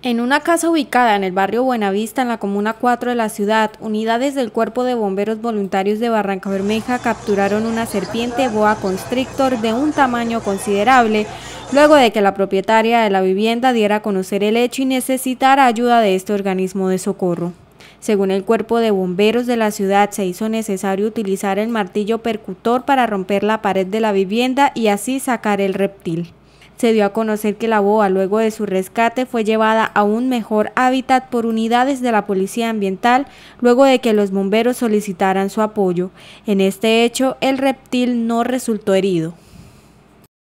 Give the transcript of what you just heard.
En una casa ubicada en el barrio Buenavista, en la Comuna 4 de la ciudad, unidades del Cuerpo de Bomberos Voluntarios de Barranca Bermeja capturaron una serpiente boa constrictor de un tamaño considerable, luego de que la propietaria de la vivienda diera a conocer el hecho y necesitara ayuda de este organismo de socorro. Según el cuerpo de bomberos de la ciudad, se hizo necesario utilizar el martillo percutor para romper la pared de la vivienda y así sacar el reptil. Se dio a conocer que la boa, luego de su rescate, fue llevada a un mejor hábitat por unidades de la Policía Ambiental, luego de que los bomberos solicitaran su apoyo. En este hecho, el reptil no resultó herido.